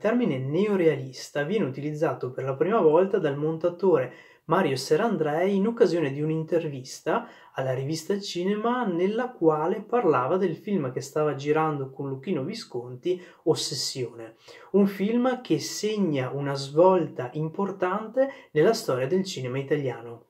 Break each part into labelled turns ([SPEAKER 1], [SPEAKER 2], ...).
[SPEAKER 1] termine neorealista viene utilizzato per la prima volta dal montatore Mario Serandrei in occasione di un'intervista alla rivista Cinema nella quale parlava del film che stava girando con Luchino Visconti, Ossessione, un film che segna una svolta importante nella storia del cinema italiano.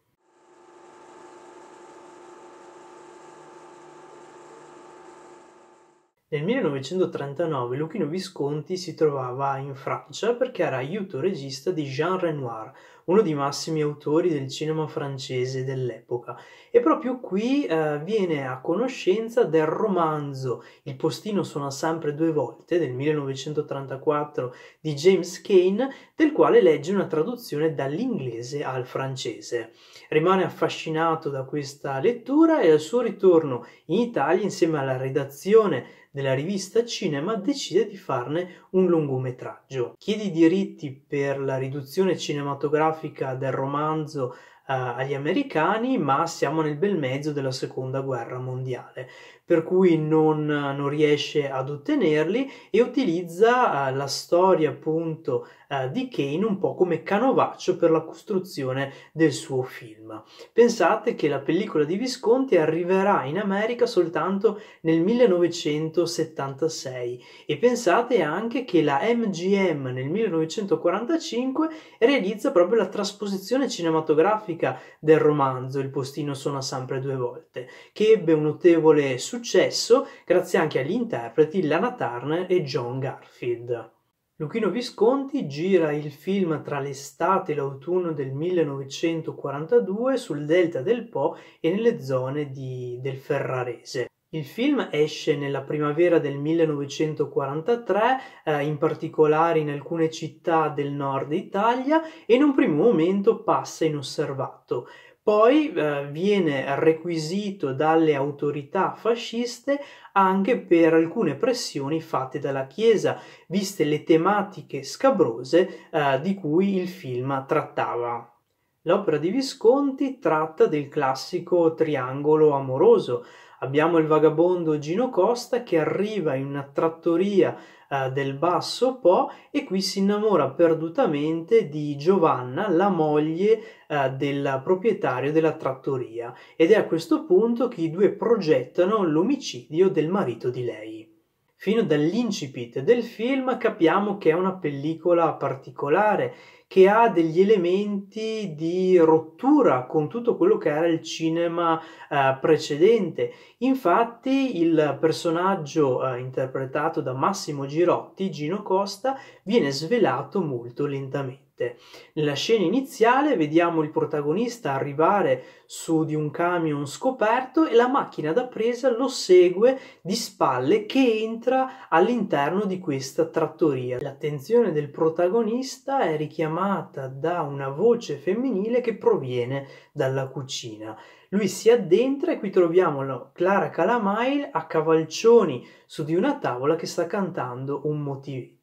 [SPEAKER 1] Nel 1939 Luchino Visconti si trovava in Francia perché era aiuto regista di Jean Renoir, uno dei massimi autori del cinema francese dell'epoca. E proprio qui eh, viene a conoscenza del romanzo Il postino suona sempre due volte del 1934 di James Kane, del quale legge una traduzione dall'inglese al francese. Rimane affascinato da questa lettura e al suo ritorno in Italia insieme alla redazione della rivista Cinema decide di farne un lungometraggio. Chiede i diritti per la riduzione cinematografica geografica del romanzo eh, agli americani, ma siamo nel bel mezzo della seconda guerra mondiale per cui non, non riesce ad ottenerli e utilizza eh, la storia appunto eh, di Kane un po' come canovaccio per la costruzione del suo film. Pensate che la pellicola di Visconti arriverà in America soltanto nel 1976 e pensate anche che la MGM nel 1945 realizza proprio la trasposizione cinematografica del romanzo Il postino suona sempre due volte, che ebbe un notevole successo successo grazie anche agli interpreti Lana Turner e John Garfield. Luchino Visconti gira il film tra l'estate e l'autunno del 1942 sul delta del Po e nelle zone di, del Ferrarese. Il film esce nella primavera del 1943, eh, in particolare in alcune città del nord Italia, e in un primo momento passa inosservato poi eh, viene requisito dalle autorità fasciste anche per alcune pressioni fatte dalla Chiesa, viste le tematiche scabrose eh, di cui il film trattava. L'opera di Visconti tratta del classico triangolo amoroso, Abbiamo il vagabondo Gino Costa che arriva in una trattoria eh, del Basso Po e qui si innamora perdutamente di Giovanna, la moglie eh, del proprietario della trattoria ed è a questo punto che i due progettano l'omicidio del marito di lei. Fino dall'incipit del film capiamo che è una pellicola particolare che ha degli elementi di rottura con tutto quello che era il cinema eh, precedente. Infatti il personaggio eh, interpretato da Massimo Girotti, Gino Costa, viene svelato molto lentamente. Nella scena iniziale vediamo il protagonista arrivare su di un camion scoperto e la macchina da presa lo segue di spalle che entra all'interno di questa trattoria. L'attenzione del protagonista è richiamata chiamata da una voce femminile che proviene dalla cucina. Lui si addentra e qui troviamo Clara Calamail a cavalcioni su di una tavola che sta cantando un motivetto.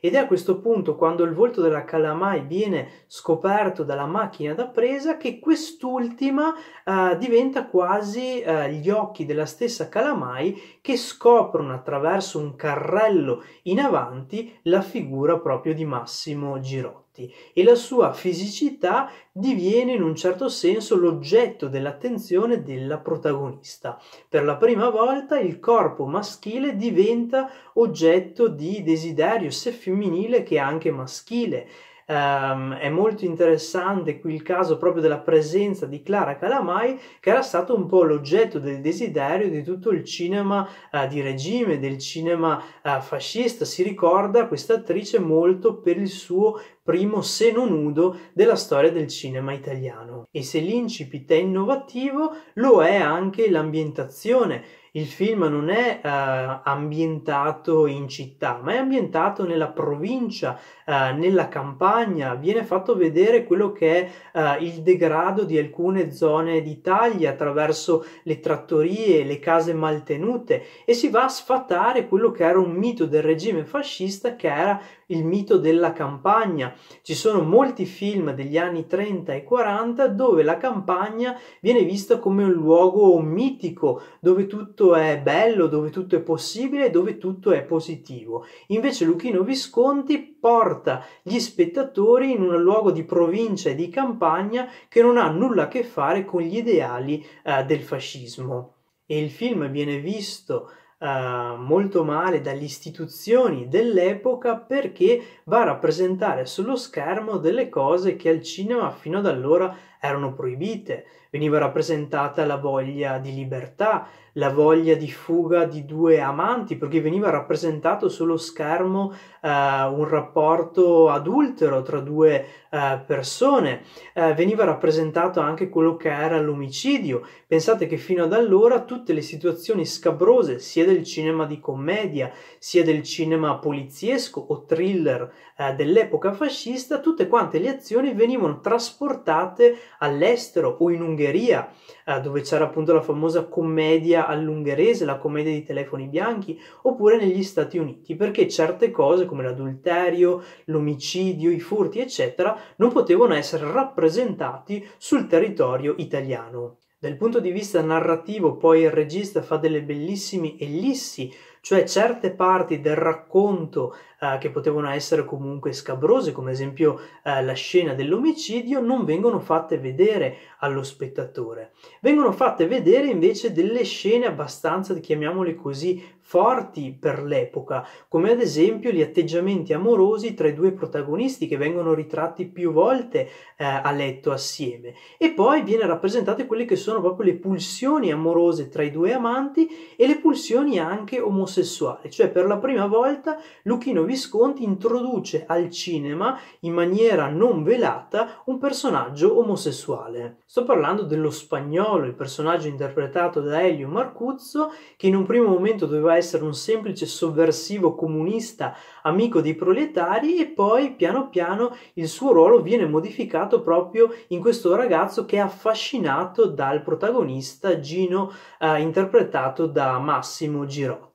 [SPEAKER 1] Ed è a questo punto, quando il volto della calamai viene scoperto dalla macchina da presa, che quest'ultima eh, diventa quasi eh, gli occhi della stessa calamai che scoprono attraverso un carrello in avanti la figura proprio di Massimo Girotto fatti e la sua fisicità diviene in un certo senso l'oggetto dell'attenzione della protagonista. Per la prima volta il corpo maschile diventa oggetto di desiderio sia femminile che anche maschile. Um, è molto interessante qui il caso proprio della presenza di Clara Calamai, che era stato un po' l'oggetto del desiderio di tutto il cinema uh, di regime, del cinema uh, fascista. Si ricorda questa attrice molto per il suo primo seno nudo della storia del cinema italiano. E se l'incipit è innovativo, lo è anche l'ambientazione. Il film non è eh, ambientato in città, ma è ambientato nella provincia, eh, nella campagna, viene fatto vedere quello che è eh, il degrado di alcune zone d'Italia attraverso le trattorie, le case maltenute e si va a sfatare quello che era un mito del regime fascista che era il mito della campagna, ci sono molti film degli anni 30 e 40 dove la campagna viene vista come un luogo mitico, dove tutto è bello, dove tutto è possibile, dove tutto è positivo. Invece Luchino Visconti porta gli spettatori in un luogo di provincia e di campagna che non ha nulla a che fare con gli ideali eh, del fascismo. E il film viene visto eh, molto male dalle istituzioni dell'epoca perché va a rappresentare sullo schermo delle cose che al cinema fino ad allora erano proibite. Veniva rappresentata la voglia di libertà, la voglia di fuga di due amanti, perché veniva rappresentato sullo schermo eh, un rapporto adultero tra due eh, persone, eh, veniva rappresentato anche quello che era l'omicidio. Pensate che fino ad allora tutte le situazioni scabrose, sia del cinema di commedia, sia del cinema poliziesco o thriller eh, dell'epoca fascista, tutte quante le azioni venivano trasportate all'estero o in Ungheria, eh, dove c'era appunto la famosa commedia commedia all'ungherese, la commedia di telefoni bianchi, oppure negli Stati Uniti, perché certe cose come l'adulterio, l'omicidio, i furti, eccetera, non potevano essere rappresentati sul territorio italiano. Dal punto di vista narrativo, poi il regista fa delle bellissime ellissi cioè certe parti del racconto eh, che potevano essere comunque scabrose, come ad esempio eh, la scena dell'omicidio, non vengono fatte vedere allo spettatore. Vengono fatte vedere invece delle scene abbastanza, chiamiamole così, forti per l'epoca, come ad esempio gli atteggiamenti amorosi tra i due protagonisti che vengono ritratti più volte eh, a letto assieme. E poi viene rappresentate quelle che sono proprio le pulsioni amorose tra i due amanti e le pulsioni anche omosessuali, cioè per la prima volta Luchino Visconti introduce al cinema in maniera non velata un personaggio omosessuale. Sto parlando dello spagnolo, il personaggio interpretato da Elio Marcuzzo, che in un primo momento doveva essere essere un semplice sovversivo comunista amico dei proletari e poi piano piano il suo ruolo viene modificato proprio in questo ragazzo che è affascinato dal protagonista Gino eh, interpretato da Massimo Girotti.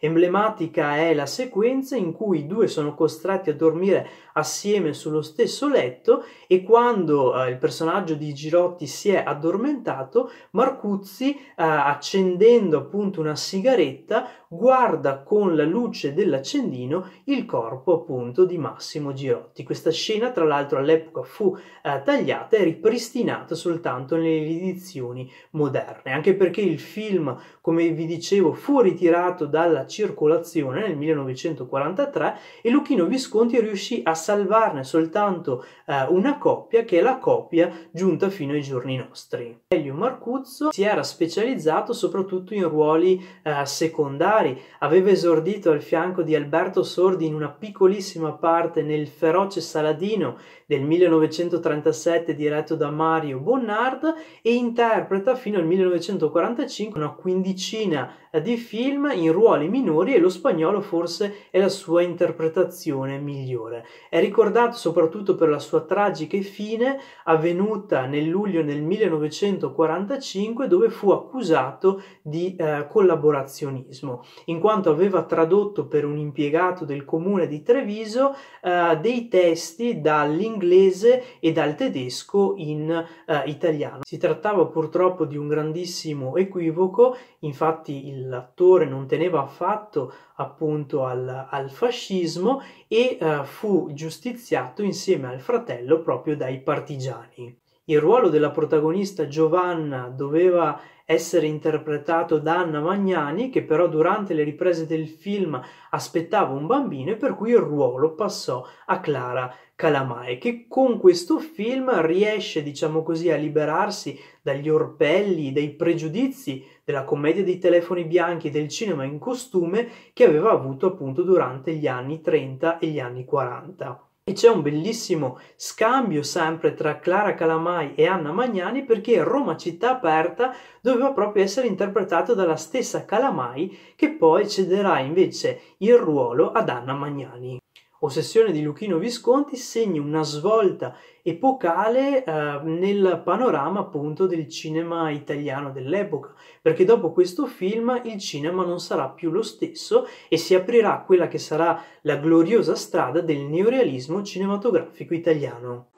[SPEAKER 1] Emblematica è la sequenza in cui i due sono costretti a dormire assieme sullo stesso letto e quando eh, il personaggio di Girotti si è addormentato, Marcuzzi, eh, accendendo appunto una sigaretta, guarda con la luce dell'accendino il corpo appunto di Massimo Girotti. Questa scena tra l'altro all'epoca fu eh, tagliata e ripristinata soltanto nelle edizioni moderne, anche perché il film, come vi dicevo, fu ritirato dalla circolazione nel 1943 e Luchino Visconti riuscì a salvarne soltanto eh, una coppia che è la coppia giunta fino ai giorni nostri. Elio Marcuzzo si era specializzato soprattutto in ruoli eh, secondari Bari, aveva esordito al fianco di Alberto Sordi in una piccolissima parte nel Feroce Saladino del 1937 diretto da Mario Bonnard e interpreta fino al 1945 una quindicina di film in ruoli minori e lo spagnolo forse è la sua interpretazione migliore. È ricordato soprattutto per la sua tragica fine avvenuta nel luglio del 1945 dove fu accusato di eh, collaborazionismo in quanto aveva tradotto per un impiegato del comune di Treviso eh, dei testi dall'inglese e dal tedesco in eh, italiano. Si trattava purtroppo di un grandissimo equivoco, infatti l'attore non teneva affatto appunto al, al fascismo e eh, fu giustiziato insieme al fratello proprio dai partigiani. Il ruolo della protagonista Giovanna doveva essere interpretato da Anna Magnani, che però durante le riprese del film aspettava un bambino e per cui il ruolo passò a Clara Calamai, che con questo film riesce, diciamo così, a liberarsi dagli orpelli, dai pregiudizi della commedia dei telefoni bianchi e del cinema in costume che aveva avuto appunto durante gli anni 30 e gli anni 40. E c'è un bellissimo scambio sempre tra Clara Calamai e Anna Magnani perché Roma città aperta doveva proprio essere interpretato dalla stessa Calamai che poi cederà invece il ruolo ad Anna Magnani ossessione di Luchino Visconti segna una svolta epocale eh, nel panorama appunto del cinema italiano dell'epoca, perché dopo questo film il cinema non sarà più lo stesso e si aprirà quella che sarà la gloriosa strada del neorealismo cinematografico italiano.